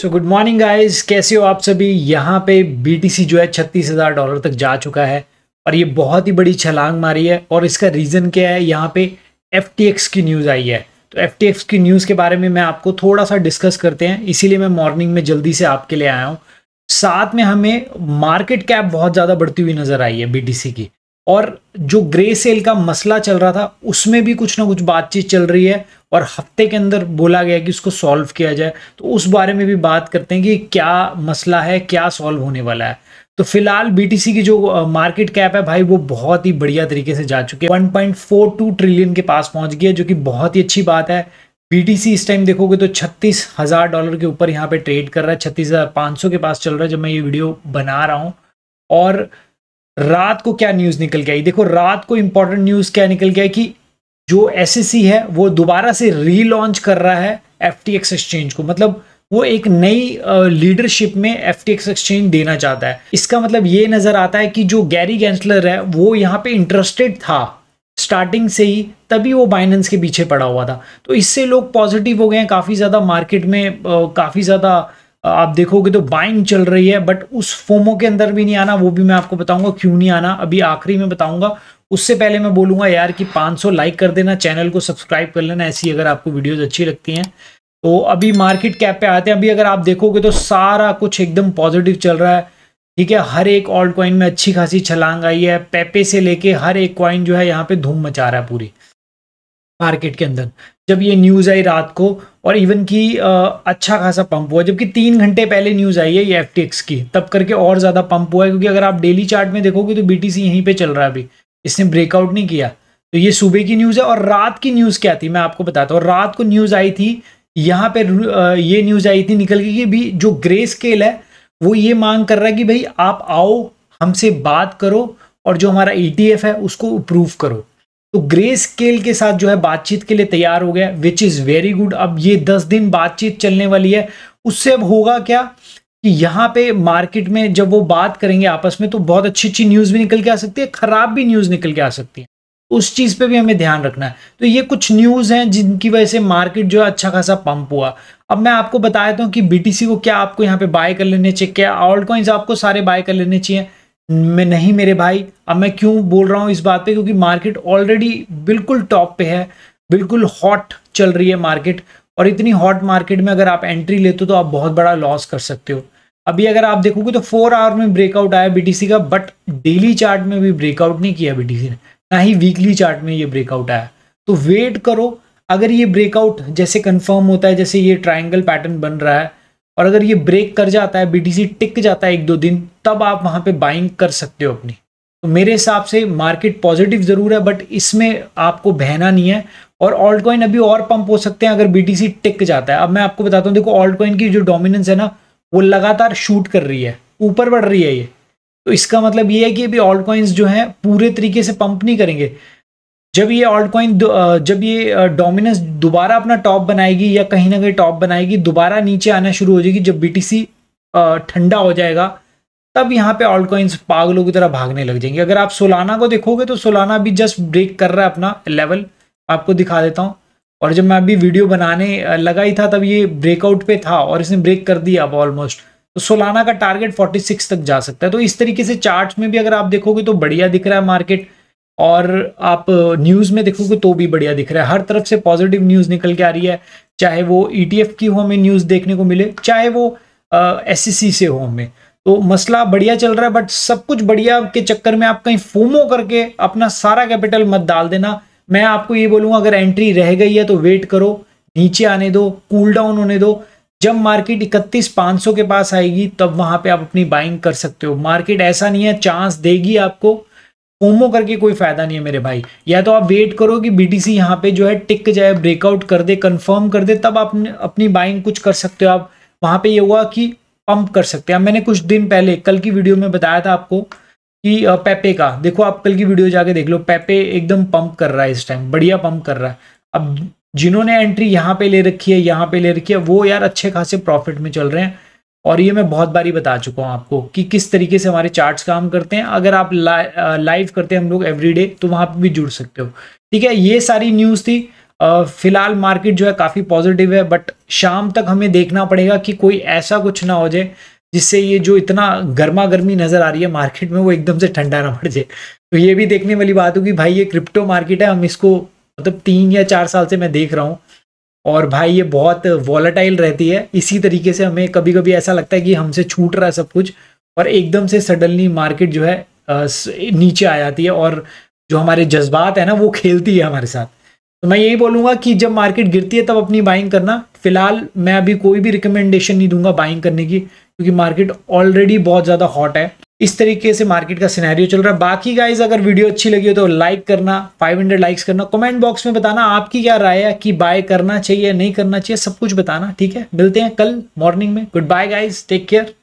so good morning guys कैसे हो आप सभी यहाँ पे BTC जो है छत्तीस हज़ार डॉलर तक जा चुका है और ये बहुत ही बड़ी छलांग मारी है और इसका रीज़न क्या है यहाँ पे एफ की न्यूज़ आई है तो एफ की न्यूज़ के बारे में मैं आपको थोड़ा सा डिस्कस करते हैं इसीलिए मैं मॉर्निंग में जल्दी से आपके लिए आया हूँ साथ में हमें मार्केट कैप बहुत ज़्यादा बढ़ती हुई नज़र आई है बी की और जो ग्रे सेल का मसला चल रहा था उसमें भी कुछ ना कुछ बातचीत चल रही है और हफ्ते के अंदर बोला गया कि उसको सॉल्व किया जाए तो उस बारे में भी बात करते हैं कि क्या मसला है क्या सॉल्व होने वाला है तो फिलहाल बीटीसी की जो मार्केट कैप है भाई वो बहुत ही बढ़िया तरीके से जा चुके वन पॉइंट ट्रिलियन के पास पहुंच गया है जो कि बहुत ही अच्छी बात है बीटीसी इस टाइम देखोगे तो छत्तीस हज़ार डॉलर के ऊपर यहाँ पे ट्रेड कर रहा है छत्तीस हज़ार पाँच सौ के पास चल रहा है जब मैं ये वीडियो बना रहा हूँ और रात को क्या न्यूज़ निकल गया देखो रात को इंपॉर्टेंट न्यूज़ क्या निकल गया कि जो एस है वो दोबारा से रीलॉन्च कर रहा है एफ एक्सचेंज को मतलब वो एक नई लीडरशिप में एफ एक्सचेंज देना चाहता है इसका मतलब ये नज़र आता है कि जो गैरी गैंसलर है वो यहाँ पे इंटरेस्टेड था स्टार्टिंग से ही तभी वो बाइनेंस के पीछे पड़ा हुआ था तो इससे लोग पॉजिटिव हो गए हैं काफ़ी ज़्यादा मार्केट में काफ़ी ज़्यादा आप देखोगे तो बाइंग चल रही है बट उस फोमो के अंदर भी नहीं आना वो भी मैं आपको बताऊंगा क्यों नहीं आना अभी आखिरी में बताऊंगा उससे पहले मैं बोलूंगा यार कि 500 लाइक कर देना चैनल को सब्सक्राइब कर लेना ऐसी अगर आपको वीडियोस अच्छी लगती हैं तो अभी मार्केट कैप पे आते हैं अभी अगर आप देखोगे तो सारा कुछ एकदम पॉजिटिव चल रहा है ठीक है हर एक ऑल्ड कॉइन में अच्छी खासी छलांग आई है पेपे से लेके हर एक कॉइन जो है यहाँ पे धूम मचा रहा है पूरी मार्केट के अंदर जब ये न्यूज़ आई रात को और इवन की आ, अच्छा खासा पंप हुआ जबकि तीन घंटे पहले न्यूज़ आई है ये एफ की तब करके और ज़्यादा पंप हुआ है क्योंकि अगर आप डेली चार्ट में देखोगे तो बी यहीं पर चल रहा है अभी इसने ब्रेकआउट नहीं किया तो ये सुबह की न्यूज़ है और रात की न्यूज़ क्या थी मैं आपको बताता हूँ रात को न्यूज़ आई थी यहाँ पे ये न्यूज़ आई थी निकल गई कि भी जो ग्रे स्केल है वो ये मांग कर रहा है कि भाई आप आओ हमसे बात करो और जो हमारा ई e है उसको अप्रूव करो तो ग्रे स्केल के साथ जो है बातचीत के लिए तैयार हो गया विच इज़ वेरी गुड अब ये दस दिन बातचीत चलने वाली है उससे अब होगा क्या कि यहाँ पे मार्केट में जब वो बात करेंगे आपस में तो बहुत अच्छी अच्छी न्यूज़ भी निकल के आ सकती है ख़राब भी न्यूज़ निकल के आ सकती है उस चीज़ पे भी हमें ध्यान रखना है तो ये कुछ न्यूज़ हैं जिनकी वजह से मार्केट जो है अच्छा खासा पंप हुआ अब मैं आपको बता देता हूँ कि बीटीसी को क्या आपको यहाँ पे बाय कर लेने चाहिए क्या ऑल्ड कॉइन्स आपको सारे बाय कर लेने चाहिए में नहीं मेरे भाई अब मैं क्यों बोल रहा हूँ इस बात पे क्योंकि मार्केट ऑलरेडी बिल्कुल टॉप पे है बिल्कुल हॉट चल रही है मार्केट और इतनी हॉट मार्केट में अगर आप एंट्री लेते हो तो आप बहुत बड़ा लॉस कर सकते हो अभी अगर आप देखोगे तो फोर आवर में ब्रेकआउट आया बीटीसी का बट डेली चार्ट में भी ब्रेकआउट नहीं किया बीटीसी ने ना ही वीकली चार्ट में ये ब्रेकआउट आया तो वेट करो अगर ये ब्रेकआउट जैसे कंफर्म होता है जैसे ये ट्रायंगल पैटर्न बन रहा है और अगर ये ब्रेक कर जाता है बी टिक जाता है एक दो दिन तब आप वहाँ पर बाइंग कर सकते हो अपनी तो मेरे हिसाब से मार्केट पॉजिटिव ज़रूर है बट इसमें आपको बहना नहीं है और ऑल्ट कॉइन अभी और पंप हो सकते हैं अगर बीटीसी टिक जाता है अब मैं आपको बताता हूँ देखो ऑल्ट कॉइन की जो डोमिनेंस है ना वो लगातार शूट कर रही है ऊपर बढ़ रही है ये तो इसका मतलब ये है कि अभी ऑल्ट कॉइन्स जो हैं पूरे तरीके से पंप नहीं करेंगे जब ये ऑल्ट कॉइन जब ये डोमिनेंस दोबारा अपना टॉप बनाएगी या कहीं ना कहीं टॉप बनाएगी दोबारा नीचे आना शुरू हो जाएगी जब बी ठंडा हो जाएगा तब यहाँ पे ऑल्ट कॉइन्स पागलों की तरह भागने लग जाएंगे अगर आप सोलाना को देखोगे तो सोलाना भी जस्ट ब्रेक कर रहा है अपना लेवल आपको दिखा देता हूँ और जब मैं अभी वीडियो बनाने लगा ही था तब ये ब्रेकआउट पे था और इसने ब्रेक कर दिया अब ऑलमोस्ट तो सोलाना का टारगेट 46 तक जा सकता है तो इस तरीके से चार्ट में भी अगर आप देखोगे तो बढ़िया दिख रहा है मार्केट और आप न्यूज़ में देखोगे तो भी बढ़िया दिख रहा है हर तरफ से पॉजिटिव न्यूज़ निकल के आ रही है चाहे वो ई e की हो हमें न्यूज़ देखने को मिले चाहे वो एस e से हो हमें तो मसला बढ़िया चल रहा है बट सब कुछ बढ़िया के चक्कर में आप कहीं फोमो करके अपना सारा कैपिटल मत डाल देना मैं आपको ये बोलूँगा अगर एंट्री रह गई है तो वेट करो नीचे आने दो कूल डाउन होने दो जब मार्केट इकतीस पाँच सौ के पास आएगी तब वहाँ पे आप अपनी बाइंग कर सकते हो मार्केट ऐसा नहीं है चांस देगी आपको ओमो करके कोई फायदा नहीं है मेरे भाई या तो आप वेट करो कि बी टी सी यहाँ पे जो है टिक जाए ब्रेकआउट कर दे कंफर्म कर दे तब आप अपनी बाइंग कुछ कर सकते हो आप वहाँ पे ये हुआ कि पंप कर सकते हैं मैंने कुछ दिन पहले कल की वीडियो में बताया था आपको कि पेपे का देखो आप कल की वीडियो जाके देख लो पेपे एकदम पंप कर रहा है इस टाइम बढ़िया पंप कर रहा है अब जिन्होंने एंट्री यहाँ पे ले रखी है यहाँ पे ले रखी है वो यार अच्छे खासे प्रॉफिट में चल रहे हैं और ये मैं बहुत बारी बता चुका हूँ आपको कि किस तरीके से हमारे चार्ट्स काम करते हैं अगर आप ला, लाइव करते हैं हम लोग एवरीडे तो वहाँ पर भी जुड़ सकते हो ठीक है ये सारी न्यूज़ थी फिलहाल मार्केट जो है काफ़ी पॉजिटिव है बट शाम तक हमें देखना पड़ेगा कि कोई ऐसा कुछ ना हो जाए जिससे ये जो इतना गर्मा गर्मी नज़र आ रही है मार्केट में वो एकदम से ठंडा ना पड़ जाए तो ये भी देखने वाली बात होगी भाई ये क्रिप्टो मार्केट है हम इसको मतलब तीन या चार साल से मैं देख रहा हूँ और भाई ये बहुत वॉलेटाइल रहती है इसी तरीके से हमें कभी कभी ऐसा लगता है कि हमसे छूट रहा है सब कुछ और एकदम से सडनली मार्केट जो है नीचे आ जाती है और जो हमारे जज्बात है ना वो खेलती है हमारे साथ तो मैं यही बोलूँगा कि जब मार्केट गिरती है तब अपनी बाइंग करना फिलहाल मैं अभी कोई भी रिकमेंडेशन नहीं दूंगा बाइंग करने की क्योंकि मार्केट ऑलरेडी बहुत ज़्यादा हॉट है इस तरीके से मार्केट का सिनेरियो चल रहा है बाकी गाइज अगर वीडियो अच्छी लगी हो तो लाइक करना 500 लाइक्स करना कमेंट बॉक्स में बताना आपकी क्या राय है कि बाय करना चाहिए नहीं करना चाहिए सब कुछ बताना ठीक है मिलते हैं कल मॉर्निंग में good bye guys take care